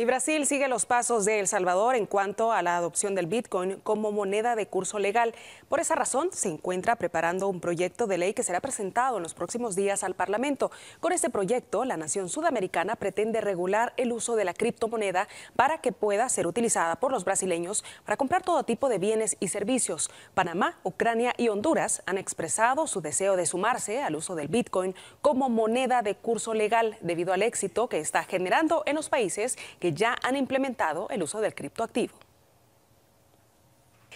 Y Brasil sigue los pasos de El Salvador en cuanto a la adopción del Bitcoin como moneda de curso legal. Por esa razón, se encuentra preparando un proyecto de ley que será presentado en los próximos días al Parlamento. Con este proyecto, la nación sudamericana pretende regular el uso de la criptomoneda para que pueda ser utilizada por los brasileños para comprar todo tipo de bienes y servicios. Panamá, Ucrania y Honduras han expresado su deseo de sumarse al uso del Bitcoin como moneda de curso legal debido al éxito que está generando en los países que ya han implementado el uso del criptoactivo.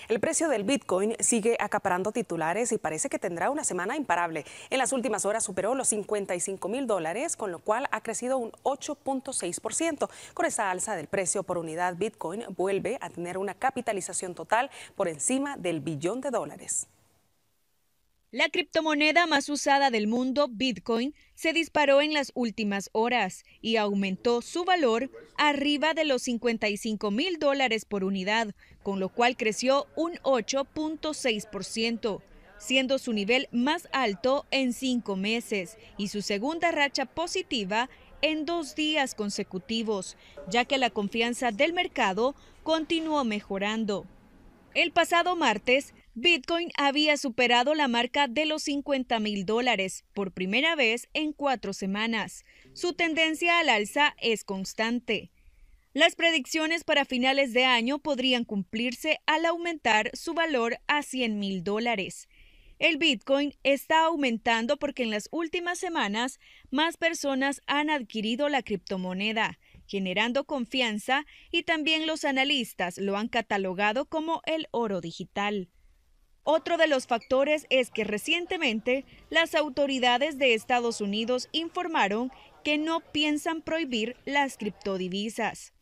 El precio del Bitcoin sigue acaparando titulares y parece que tendrá una semana imparable. En las últimas horas superó los 55 mil dólares, con lo cual ha crecido un 8.6%. Con esa alza del precio por unidad, Bitcoin vuelve a tener una capitalización total por encima del billón de dólares. La criptomoneda más usada del mundo, Bitcoin, se disparó en las últimas horas y aumentó su valor arriba de los 55 mil dólares por unidad, con lo cual creció un 8.6%, siendo su nivel más alto en cinco meses y su segunda racha positiva en dos días consecutivos, ya que la confianza del mercado continuó mejorando. El pasado martes, Bitcoin había superado la marca de los 50 mil dólares por primera vez en cuatro semanas. Su tendencia al alza es constante. Las predicciones para finales de año podrían cumplirse al aumentar su valor a 100 mil dólares. El Bitcoin está aumentando porque en las últimas semanas más personas han adquirido la criptomoneda, generando confianza y también los analistas lo han catalogado como el oro digital. Otro de los factores es que recientemente las autoridades de Estados Unidos informaron que no piensan prohibir las criptodivisas.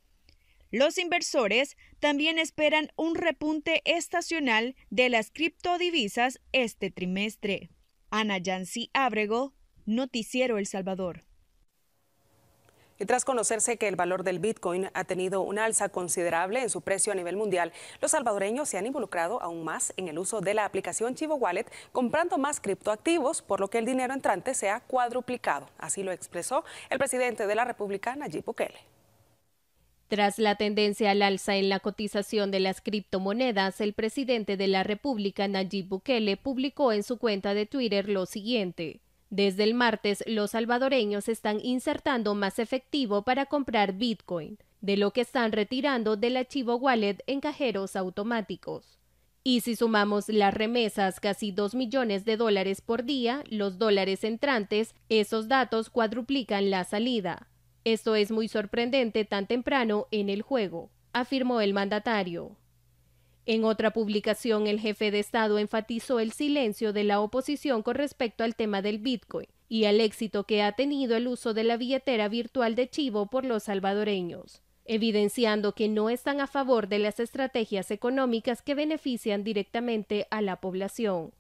Los inversores también esperan un repunte estacional de las criptodivisas este trimestre. Ana Yancy Abrego, Noticiero El Salvador. Y tras conocerse que el valor del Bitcoin ha tenido una alza considerable en su precio a nivel mundial, los salvadoreños se han involucrado aún más en el uso de la aplicación Chivo Wallet, comprando más criptoactivos, por lo que el dinero entrante se ha cuadruplicado. Así lo expresó el presidente de la República, Nayib Bukele. Tras la tendencia al alza en la cotización de las criptomonedas, el presidente de la República, Nayib Bukele, publicó en su cuenta de Twitter lo siguiente. Desde el martes, los salvadoreños están insertando más efectivo para comprar Bitcoin, de lo que están retirando del archivo wallet en cajeros automáticos. Y si sumamos las remesas, casi 2 millones de dólares por día, los dólares entrantes, esos datos cuadruplican la salida. Esto es muy sorprendente tan temprano en el juego, afirmó el mandatario. En otra publicación, el jefe de Estado enfatizó el silencio de la oposición con respecto al tema del Bitcoin y al éxito que ha tenido el uso de la billetera virtual de Chivo por los salvadoreños, evidenciando que no están a favor de las estrategias económicas que benefician directamente a la población.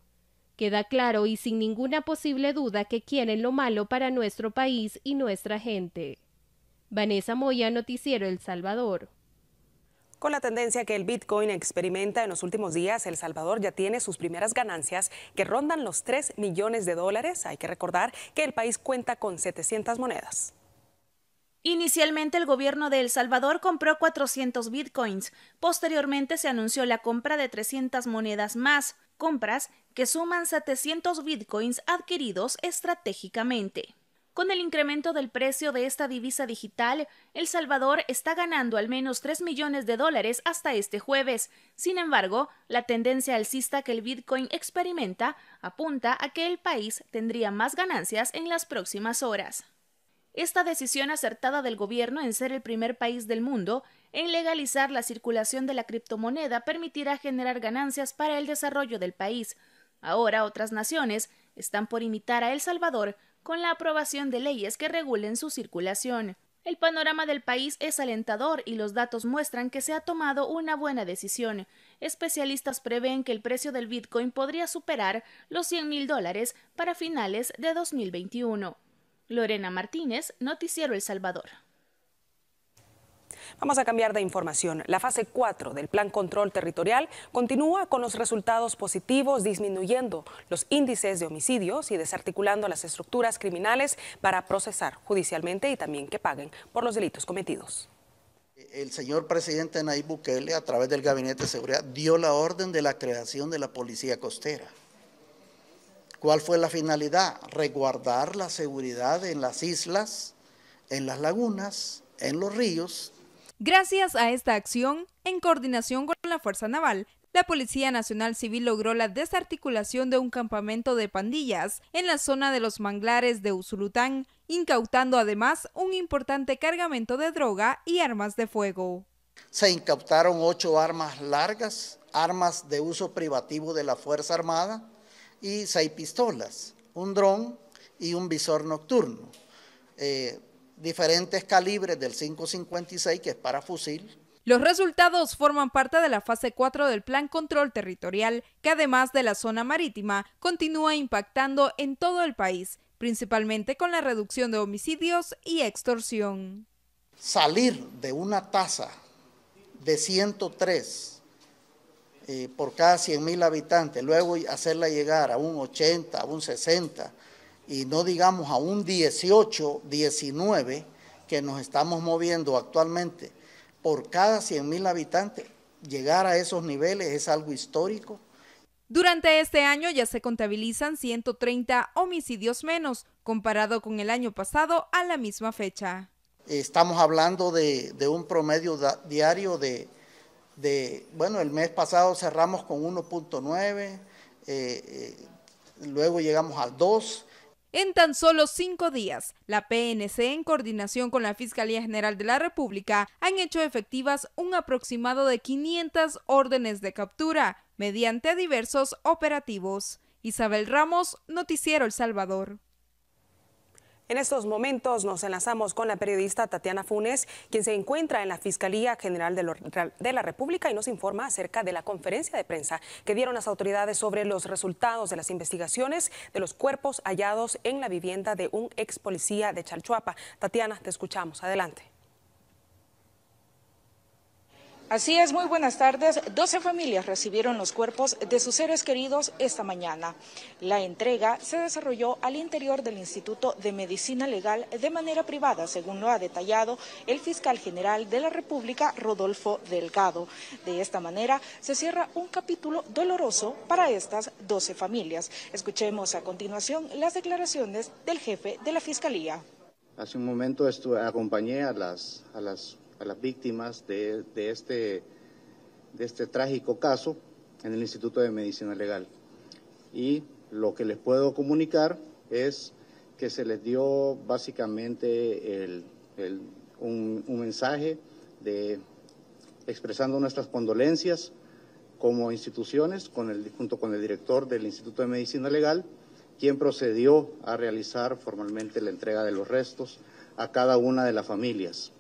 Queda claro y sin ninguna posible duda que quieren lo malo para nuestro país y nuestra gente. Vanessa Moya, Noticiero El Salvador. Con la tendencia que el Bitcoin experimenta en los últimos días, El Salvador ya tiene sus primeras ganancias que rondan los 3 millones de dólares. Hay que recordar que el país cuenta con 700 monedas. Inicialmente el gobierno de El Salvador compró 400 bitcoins, posteriormente se anunció la compra de 300 monedas más, compras que suman 700 bitcoins adquiridos estratégicamente. Con el incremento del precio de esta divisa digital, El Salvador está ganando al menos 3 millones de dólares hasta este jueves. Sin embargo, la tendencia alcista que el Bitcoin experimenta apunta a que el país tendría más ganancias en las próximas horas. Esta decisión acertada del gobierno en ser el primer país del mundo en legalizar la circulación de la criptomoneda permitirá generar ganancias para el desarrollo del país. Ahora otras naciones están por imitar a El Salvador con la aprobación de leyes que regulen su circulación. El panorama del país es alentador y los datos muestran que se ha tomado una buena decisión. Especialistas prevén que el precio del Bitcoin podría superar los 100 mil dólares para finales de 2021. Lorena Martínez, Noticiero El Salvador. Vamos a cambiar de información. La fase 4 del Plan Control Territorial continúa con los resultados positivos, disminuyendo los índices de homicidios y desarticulando las estructuras criminales para procesar judicialmente y también que paguen por los delitos cometidos. El señor presidente Nayib Bukele, a través del Gabinete de Seguridad, dio la orden de la creación de la Policía Costera. ¿Cuál fue la finalidad? Reguardar la seguridad en las islas, en las lagunas, en los ríos Gracias a esta acción, en coordinación con la Fuerza Naval, la Policía Nacional Civil logró la desarticulación de un campamento de pandillas en la zona de los manglares de Usulután, incautando además un importante cargamento de droga y armas de fuego. Se incautaron ocho armas largas, armas de uso privativo de la Fuerza Armada y seis pistolas, un dron y un visor nocturno. Eh, diferentes calibres del 556, que es para fusil. Los resultados forman parte de la fase 4 del Plan Control Territorial, que además de la zona marítima, continúa impactando en todo el país, principalmente con la reducción de homicidios y extorsión. Salir de una tasa de 103 eh, por cada 100.000 habitantes, luego hacerla llegar a un 80, a un 60, y no digamos a un 18, 19 que nos estamos moviendo actualmente por cada 100 mil habitantes. Llegar a esos niveles es algo histórico. Durante este año ya se contabilizan 130 homicidios menos comparado con el año pasado a la misma fecha. Estamos hablando de, un promedio diario de, bueno, el mes pasado cerramos con 1.9, eh, eh, luego llegamos al 2 en tan solo cinco días, la PNC, en coordinación con la Fiscalía General de la República, han hecho efectivas un aproximado de 500 órdenes de captura mediante diversos operativos. Isabel Ramos, Noticiero El Salvador. En estos momentos nos enlazamos con la periodista Tatiana Funes, quien se encuentra en la Fiscalía General de la República y nos informa acerca de la conferencia de prensa que dieron las autoridades sobre los resultados de las investigaciones de los cuerpos hallados en la vivienda de un ex policía de Chalchuapa. Tatiana, te escuchamos. Adelante. Así es, muy buenas tardes. Doce familias recibieron los cuerpos de sus seres queridos esta mañana. La entrega se desarrolló al interior del Instituto de Medicina Legal de manera privada, según lo ha detallado el fiscal general de la República, Rodolfo Delgado. De esta manera se cierra un capítulo doloroso para estas doce familias. Escuchemos a continuación las declaraciones del jefe de la Fiscalía. Hace un momento acompañé las, a las a las víctimas de, este, de, este, trágico caso en el Instituto de Medicina Legal. Y lo que les puedo comunicar es que se les dio básicamente un, mensaje de expresando nuestras condolencias como instituciones junto con el director del Instituto de Medicina Legal, quien procedió a realizar formalmente la entrega de los restos a cada una de las familias.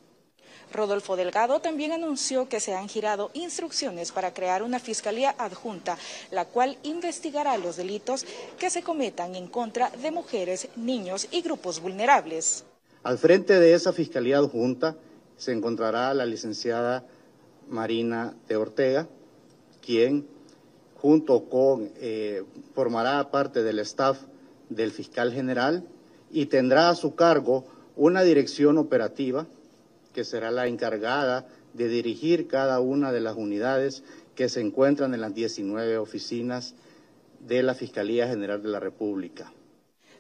Rodolfo Delgado también anunció que se han girado instrucciones para crear una fiscalía adjunta, la cual investigará los delitos que se cometan en contra de mujeres, niños y grupos vulnerables. Al frente de esa fiscalía adjunta se encontrará la licenciada Marina de Ortega, quien junto con eh, formará parte del staff del fiscal general y tendrá a su cargo una dirección operativa que será la encargada de dirigir cada una de las unidades que se encuentran en las 19 oficinas de la Fiscalía General de la República.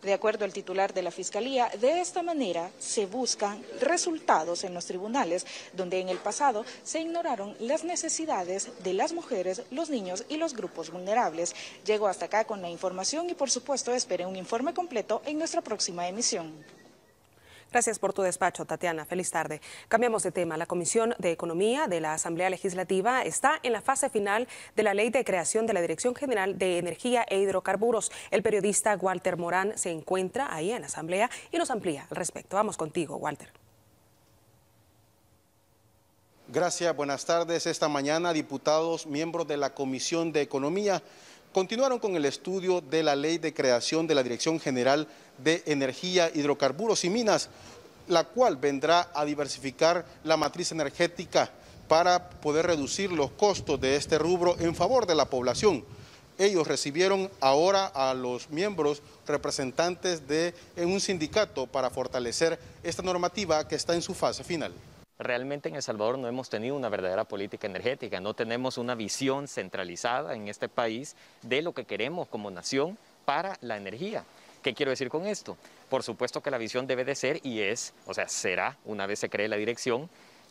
De acuerdo al titular de la Fiscalía, de esta manera se buscan resultados en los tribunales, donde en el pasado se ignoraron las necesidades de las mujeres, los niños y los grupos vulnerables. Llego hasta acá con la información y por supuesto espere un informe completo en nuestra próxima emisión. Gracias por tu despacho, Tatiana. Feliz tarde. Cambiamos de tema. La Comisión de Economía de la Asamblea Legislativa está en la fase final de la ley de creación de la Dirección General de Energía e Hidrocarburos. El periodista Walter Morán se encuentra ahí en la Asamblea y nos amplía al respecto. Vamos contigo, Walter. Gracias, buenas tardes. Esta mañana, diputados, miembros de la Comisión de Economía continuaron con el estudio de la ley de creación de la Dirección General de Energía, Hidrocarburos y Minas, la cual vendrá a diversificar la matriz energética para poder reducir los costos de este rubro en favor de la población. Ellos recibieron ahora a los miembros representantes de un sindicato para fortalecer esta normativa que está en su fase final realmente en El Salvador no hemos tenido una verdadera política energética, no tenemos una visión centralizada en este país de lo que queremos como nación para la energía. ¿Qué quiero decir con esto? Por supuesto que la visión debe de ser y es, o sea, será, una vez se cree la dirección,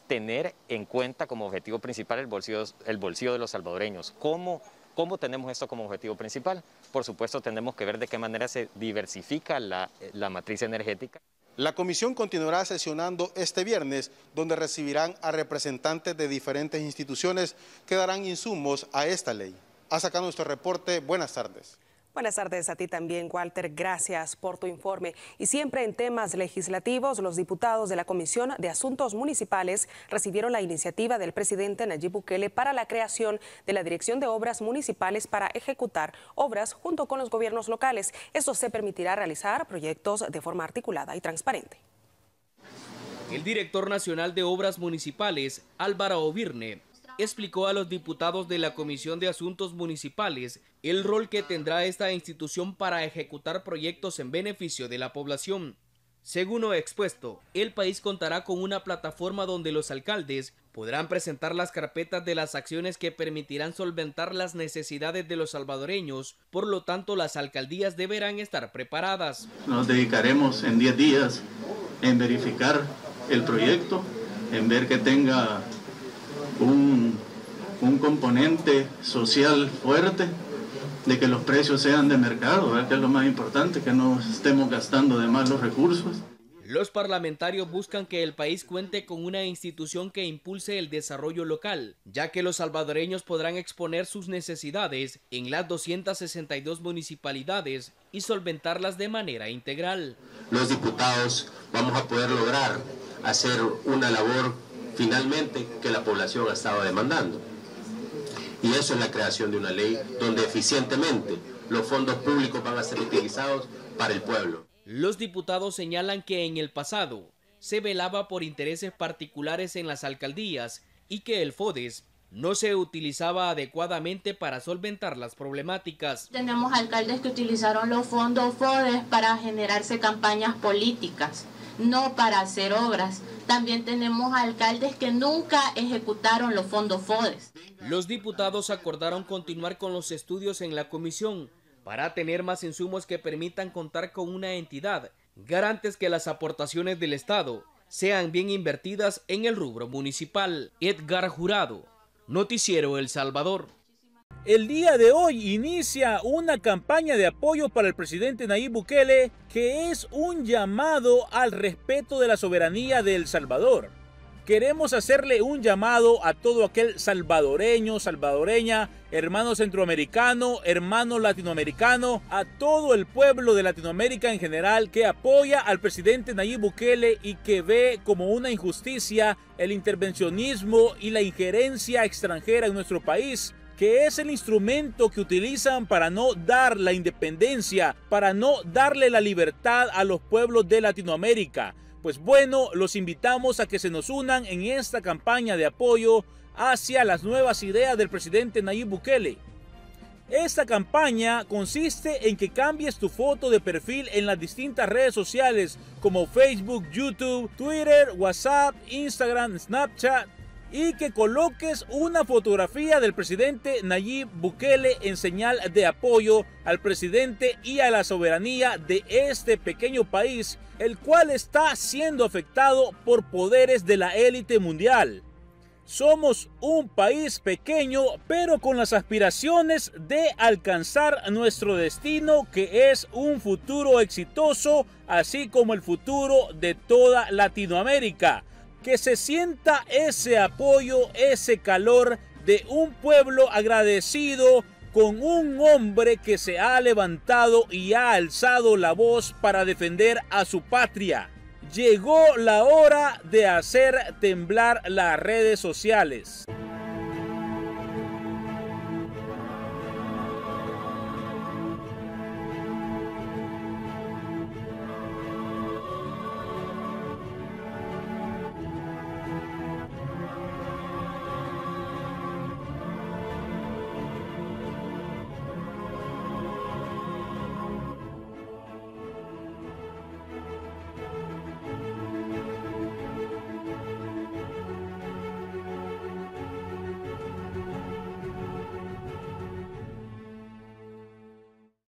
tener en cuenta como objetivo principal el bolsillo, el bolsillo de los salvadoreños. ¿Cómo, ¿Cómo tenemos esto como objetivo principal? Por supuesto, tenemos que ver de qué manera se diversifica la matriz energética. La comisión continuará sesionando este viernes, donde recibirán a representantes de diferentes instituciones que darán insumos a esta ley. Ha sacado nuestro reporte. Buenas tardes. Buenas tardes a ti también, Walter. Gracias por tu informe. Y siempre en temas legislativos, los diputados de la Comisión de Asuntos Municipales recibieron la iniciativa del presidente Nayib Bukele para la creación de la Dirección de Obras Municipales para ejecutar obras junto con los gobiernos locales. Esto se permitirá realizar proyectos de forma articulada y transparente. El director nacional de Obras Municipales, Álvaro Ovirne, explicó a los diputados de la Comisión de Asuntos Municipales el rol que tendrá esta institución para ejecutar proyectos en beneficio de la población. Según lo expuesto, el país contará con una plataforma donde los alcaldes podrán presentar las carpetas de las acciones que permitirán solventar las necesidades de los salvadoreños, por lo tanto las alcaldías deberán estar preparadas. Nos dedicaremos en 10 días en verificar el proyecto, en ver que tenga un, un componente social fuerte de que los precios sean de mercado, que es lo más importante, que no estemos gastando de más los recursos. Los parlamentarios buscan que el país cuente con una institución que impulse el desarrollo local, ya que los salvadoreños podrán exponer sus necesidades en las 262 municipalidades y solventarlas de manera integral. Los diputados vamos a poder lograr hacer una labor finalmente que la población estaba demandando. Y eso es la creación de una ley donde eficientemente los fondos públicos van a ser utilizados para el pueblo. Los diputados señalan que en el pasado se velaba por intereses particulares en las alcaldías y que el FODES no se utilizaba adecuadamente para solventar las problemáticas. Tenemos alcaldes que utilizaron los fondos FODES para generarse campañas políticas no para hacer obras. También tenemos alcaldes que nunca ejecutaron los fondos FODES. Los diputados acordaron continuar con los estudios en la comisión para tener más insumos que permitan contar con una entidad garantes que las aportaciones del Estado sean bien invertidas en el rubro municipal. Edgar Jurado, Noticiero El Salvador. El día de hoy inicia una campaña de apoyo para el presidente Nayib Bukele que es un llamado al respeto de la soberanía de El Salvador. Queremos hacerle un llamado a todo aquel salvadoreño, salvadoreña, hermano centroamericano, hermano latinoamericano, a todo el pueblo de Latinoamérica en general que apoya al presidente Nayib Bukele y que ve como una injusticia el intervencionismo y la injerencia extranjera en nuestro país que es el instrumento que utilizan para no dar la independencia, para no darle la libertad a los pueblos de Latinoamérica. Pues bueno, los invitamos a que se nos unan en esta campaña de apoyo hacia las nuevas ideas del presidente Nayib Bukele. Esta campaña consiste en que cambies tu foto de perfil en las distintas redes sociales como Facebook, YouTube, Twitter, WhatsApp, Instagram, Snapchat, y que coloques una fotografía del presidente Nayib Bukele en señal de apoyo al presidente y a la soberanía de este pequeño país, el cual está siendo afectado por poderes de la élite mundial. Somos un país pequeño, pero con las aspiraciones de alcanzar nuestro destino, que es un futuro exitoso, así como el futuro de toda Latinoamérica que se sienta ese apoyo, ese calor de un pueblo agradecido con un hombre que se ha levantado y ha alzado la voz para defender a su patria. Llegó la hora de hacer temblar las redes sociales.